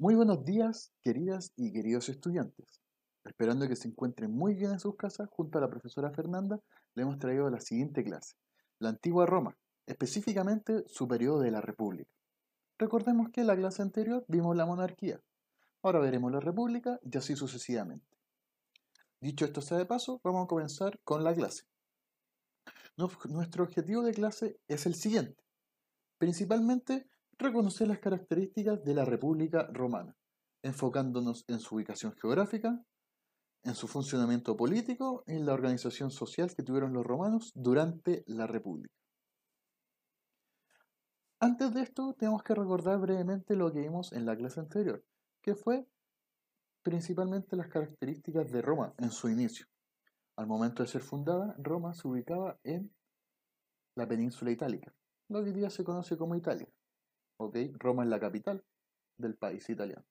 Muy buenos días, queridas y queridos estudiantes. Esperando que se encuentren muy bien en sus casas, junto a la profesora Fernanda, le hemos traído la siguiente clase, la antigua Roma, específicamente su periodo de la República. Recordemos que en la clase anterior vimos la monarquía, ahora veremos la República y así sucesivamente. Dicho esto sea de paso, vamos a comenzar con la clase. Nuestro objetivo de clase es el siguiente. Principalmente reconocer las características de la República Romana, enfocándonos en su ubicación geográfica, en su funcionamiento político y en la organización social que tuvieron los romanos durante la República. Antes de esto, tenemos que recordar brevemente lo que vimos en la clase anterior, que fue principalmente las características de Roma en su inicio. Al momento de ser fundada, Roma se ubicaba en la península itálica, lo que hoy día se conoce como Italia. Roma es la capital del país italiano.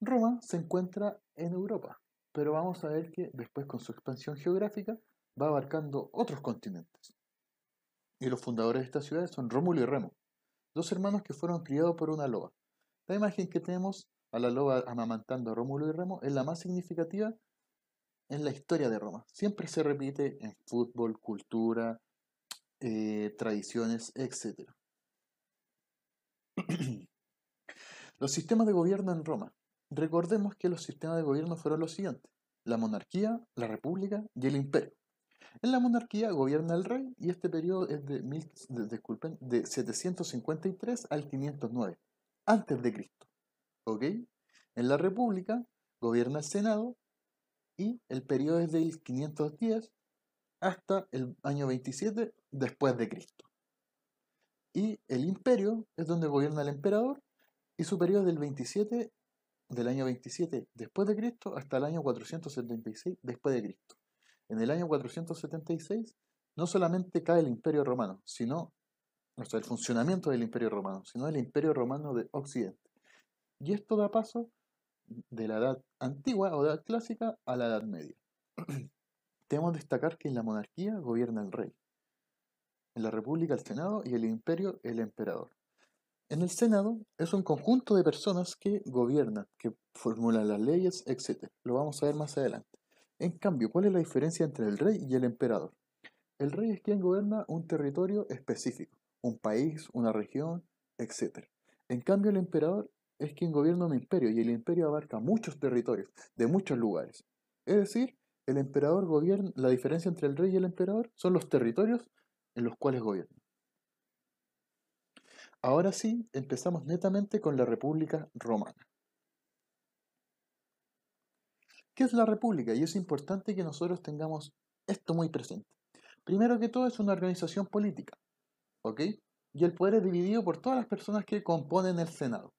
Roma se encuentra en Europa, pero vamos a ver que después con su expansión geográfica va abarcando otros continentes. Y los fundadores de esta ciudad son Rómulo y Remo, dos hermanos que fueron criados por una loba. La imagen que tenemos a la loba amamantando a Rómulo y Remo es la más significativa en la historia de Roma. Siempre se repite en fútbol, cultura, eh, tradiciones, etc. los sistemas de gobierno en Roma. Recordemos que los sistemas de gobierno fueron los siguientes. La monarquía, la república y el imperio. En la monarquía gobierna el rey y este periodo es de, mil, de 753 al 509, antes de Cristo. ¿Ok? En la república gobierna el senado y el periodo es del 510 hasta el año 27 después de Cristo. Y el imperio es donde gobierna el emperador y su periodo del 27 del año 27 después de Cristo hasta el año 476 después de Cristo. En el año 476 no solamente cae el imperio romano, sino el funcionamiento del imperio romano, sino el imperio romano de Occidente. Y esto da paso de la edad antigua o edad clásica a la edad media. Debemos destacar que en la monarquía gobierna el rey, en la República el Senado y el Imperio el Emperador. En el Senado es un conjunto de personas que gobiernan, que formulan las leyes, etc. Lo vamos a ver más adelante. En cambio, ¿cuál es la diferencia entre el rey y el emperador? El rey es quien gobierna un territorio específico, un país, una región, etc. En cambio, el emperador es quien gobierna un imperio y el imperio abarca muchos territorios, de muchos lugares. Es decir, el emperador gobierna, la diferencia entre el rey y el emperador son los territorios en los cuales gobierna. Ahora sí, empezamos netamente con la República Romana. ¿Qué es la República? Y es importante que nosotros tengamos esto muy presente. Primero que todo es una organización política, ¿ok? Y el poder es dividido por todas las personas que componen el Senado.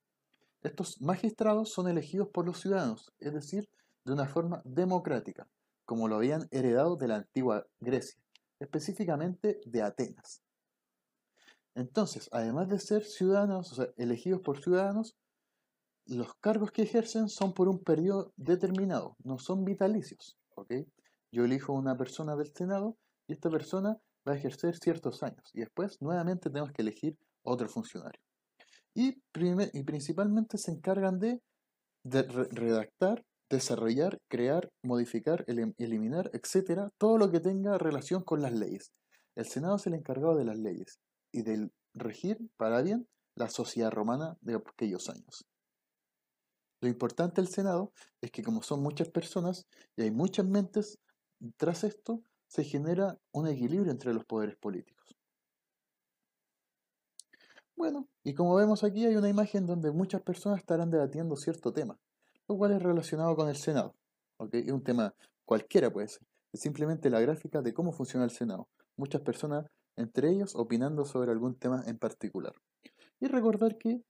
Estos magistrados son elegidos por los ciudadanos, es decir, de una forma democrática, como lo habían heredado de la antigua Grecia específicamente de Atenas. Entonces, además de ser ciudadanos, o sea, elegidos por ciudadanos, los cargos que ejercen son por un periodo determinado, no son vitalicios. Yo elijo una persona del Senado y esta persona va a ejercer ciertos años y después nuevamente tenemos que elegir otro funcionario. Y, principalmente se encargan de redactar desarrollar, crear, modificar, eliminar, etcétera, todo lo que tenga relación con las leyes. El Senado es el encargado de las leyes y del regir para bien la sociedad romana de aquellos años. Lo importante del Senado es que como son muchas personas y hay muchas mentes, tras esto se genera un equilibrio entre los poderes políticos. Bueno, y como vemos aquí hay una imagen donde muchas personas estarán debatiendo cierto tema lo cual es relacionado con el Senado. Es un tema cualquiera puede ser. Es simplemente la gráfica de cómo funciona el Senado. Muchas personas, entre ellos, opinando sobre algún tema en particular. Y recordar que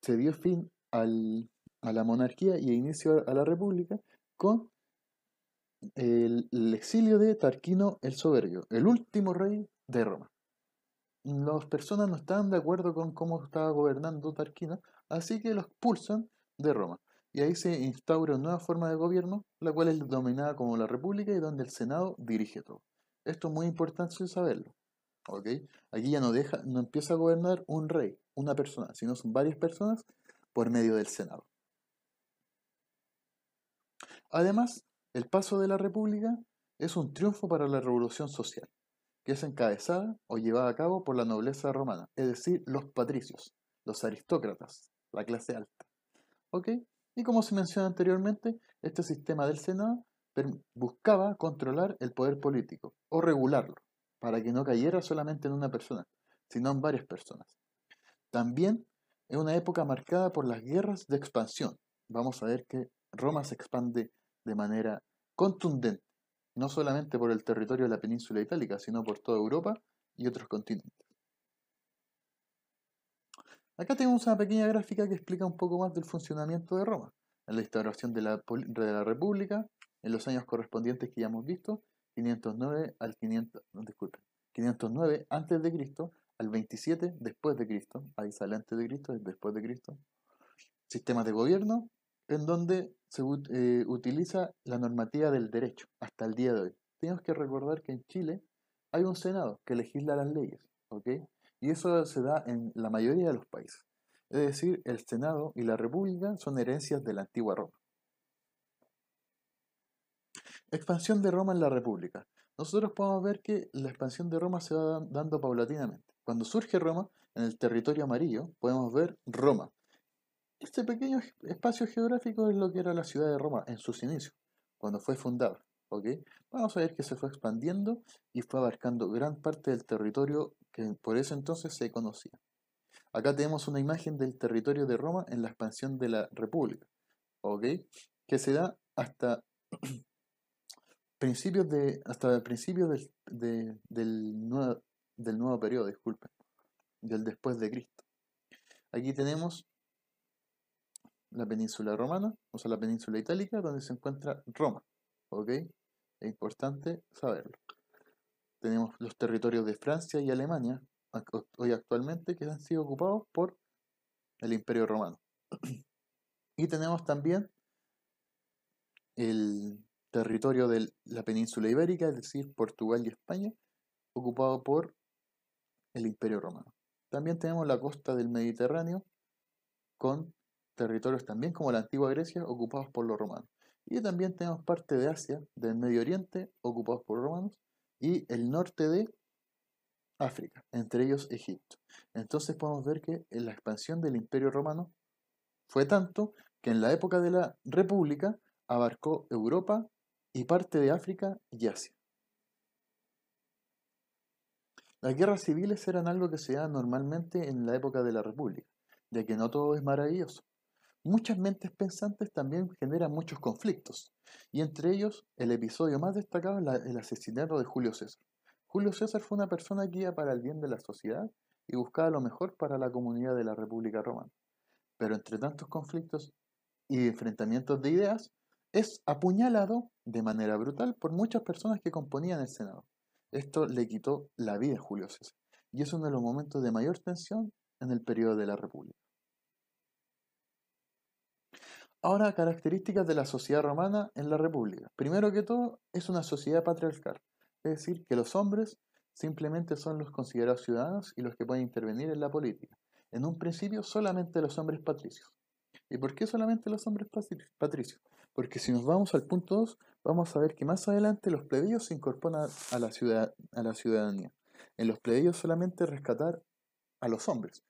se dio fin a la monarquía y inicio a la república con el, exilio de Tarquino el Soberbio, el último rey de Roma. Las personas no estaban de acuerdo con cómo estaba gobernando Tarquino, así que lo expulsan de Roma y ahí se instaura una nueva forma de gobierno, la cual es denominada como la República y donde el Senado dirige todo. Esto es muy importante saberlo. ¿okay? Aquí ya no, deja, no empieza a gobernar un rey, una persona, sino son varias personas por medio del Senado. Además, el paso de la República es un triunfo para la revolución social, que es encabezada o llevada a cabo por la nobleza romana, es decir, los patricios, los aristócratas, la clase alta. ¿Ok? Y como se menciona anteriormente, este sistema del Senado buscaba controlar el poder político o regularlo, para que no cayera solamente en una persona, sino en varias personas. También es una época marcada por las guerras de expansión. Vamos a ver que Roma se expande de manera contundente, no solamente por el territorio de la península itálica, sino por toda Europa y otros continentes. Acá tenemos una pequeña gráfica que explica un poco más del funcionamiento de Roma, en la instauración de la, de la República, en los años correspondientes que ya hemos visto, 509 al 500, disculpen, 509 antes de Cristo al 27 después de Cristo, ahí sale antes de Cristo después de Cristo, sistemas de gobierno en donde se eh, utiliza la normativa del derecho hasta el día de hoy. Tenemos que recordar que en Chile hay un Senado que legisla las leyes, ¿ok? y eso se da en la mayoría de los países. Es decir, el Senado y la República son herencias de la antigua Roma. Expansión de Roma en la República. Nosotros podemos ver que la expansión de Roma se va dando paulatinamente. Cuando surge Roma, en el territorio amarillo, podemos ver Roma. Este pequeño espacio geográfico es lo que era la ciudad de Roma en sus inicios, cuando fue fundada. Vamos a ver que se fue expandiendo y fue abarcando gran parte del territorio que por ese entonces se conocía. Acá tenemos una imagen del territorio de Roma en la expansión de la República, ¿ok? Que se da hasta principios de hasta principio del, del, nuevo, del nuevo periodo, disculpen, del después de Cristo. Aquí tenemos la península romana, o sea, la península itálica, donde se encuentra Roma, es importante saberlo. Tenemos los territorios de Francia y Alemania, hoy actualmente, que han sido ocupados por el Imperio Romano. y tenemos también el territorio de la península ibérica, es decir, Portugal y España, ocupado por el Imperio Romano. También tenemos la costa del Mediterráneo, con territorios también como la antigua Grecia, ocupados por los romanos. Y también tenemos parte de Asia, del Medio Oriente, ocupados por romanos, y el norte de África, entre ellos Egipto. Entonces podemos ver que la expansión del Imperio Romano fue tanto que en la época de la República abarcó Europa y parte de África y Asia. Las guerras civiles eran algo que se da normalmente en la época de la República, de que no todo es maravilloso muchas mentes pensantes también generan muchos conflictos, y entre ellos el episodio más destacado es el asesinato de Julio César. Julio César fue una persona guía para el bien de la sociedad y buscaba lo mejor para la comunidad de la República Romana. Pero entre tantos conflictos y enfrentamientos de ideas, es apuñalado de manera brutal por muchas personas que componían el Senado. Esto le quitó la vida a Julio César, y es uno de los momentos de mayor tensión en el periodo de la República. Ahora, características de la sociedad romana en la República. Primero que todo, es una sociedad patriarcal, es decir, que los hombres simplemente son los considerados ciudadanos y los que pueden intervenir en la política. En un principio, solamente los hombres patricios. ¿Y por qué solamente los hombres patricios? Porque si nos vamos al punto 2, vamos a ver que más adelante los plebeyos se incorporan a la, ciudad, a la ciudadanía. En los plebeyos solamente rescatar a los hombres.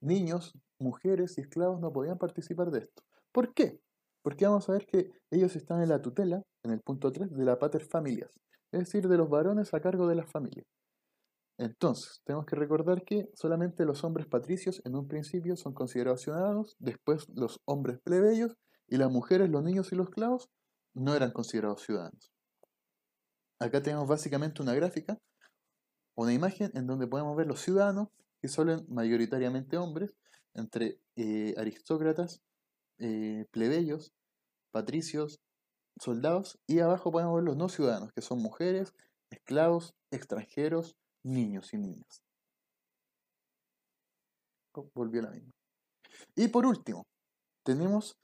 Niños, mujeres y esclavos no podían participar de esto. ¿Por qué? Porque vamos a ver que ellos están en la tutela, en el punto 3, de la pater familias, es decir, de los varones a cargo de las familias. Entonces, tenemos que recordar que solamente los hombres patricios en un principio son considerados ciudadanos, después los hombres plebeyos y las mujeres, los niños y los esclavos no eran considerados ciudadanos. Acá tenemos básicamente una gráfica, una imagen en donde podemos ver los ciudadanos, que son mayoritariamente hombres, entre eh, aristócratas, eh, plebeyos, patricios, soldados y abajo podemos ver los no ciudadanos, que son mujeres, esclavos, extranjeros, niños y niñas. Oh, volvió la misma. Y por último, tenemos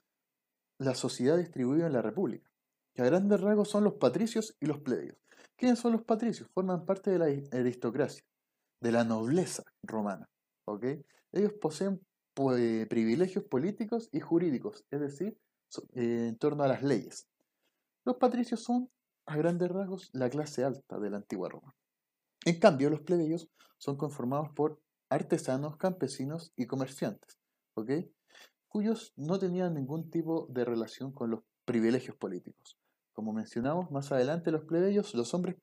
la sociedad distribuida en la República, que a grandes rasgos son los patricios y los plebeyos. ¿Quiénes son los patricios? Forman parte de la aristocracia, de la nobleza romana. Ellos poseen de privilegios políticos y jurídicos, es decir, eh, en torno a las leyes. Los patricios son, a grandes rasgos, la clase alta de la antigua Roma. En cambio, los plebeyos son conformados por artesanos, campesinos y comerciantes, ¿ok? cuyos no tenían ningún tipo de relación con los privilegios políticos. Como mencionamos más adelante, los plebeyos, los hombres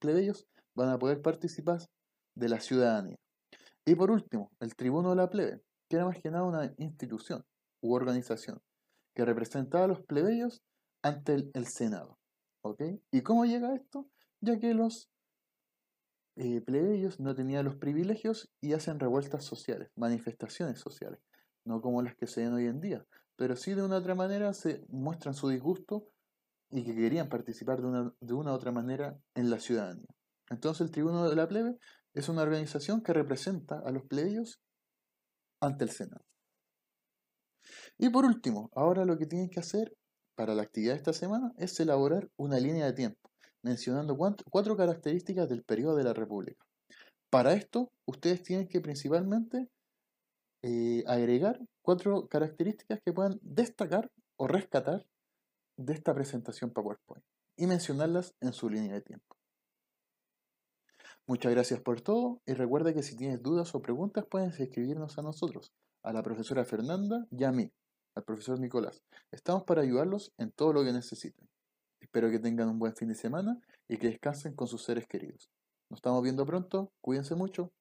plebeyos van a poder participar de la ciudadanía. Y por último, el tribuno de la plebe, que era más que nada una institución u organización que representaba a los plebeyos ante el, Senado. ¿ok? ¿Y cómo llega esto? Ya que los eh, plebeyos no tenían los privilegios y hacen revueltas sociales, manifestaciones sociales, no como las que se ven hoy en día, pero sí de una otra manera se muestran su disgusto y que querían participar de una, de una otra manera en la ciudadanía. Entonces el Tribuno de la Plebe es una organización que representa a los plebeyos ante el Senado. Y por último, ahora lo que tienen que hacer para la actividad de esta semana es elaborar una línea de tiempo, mencionando cuatro características del periodo de la República. Para esto, ustedes tienen que principalmente eh, agregar cuatro características que puedan destacar o rescatar de esta presentación PowerPoint y mencionarlas en su línea de tiempo. Muchas gracias por todo y recuerda que si tienes dudas o preguntas puedes escribirnos a nosotros, a la profesora Fernanda y a mí, al profesor Nicolás. Estamos para ayudarlos en todo lo que necesiten. Espero que tengan un buen fin de semana y que descansen con sus seres queridos. Nos estamos viendo pronto, cuídense mucho,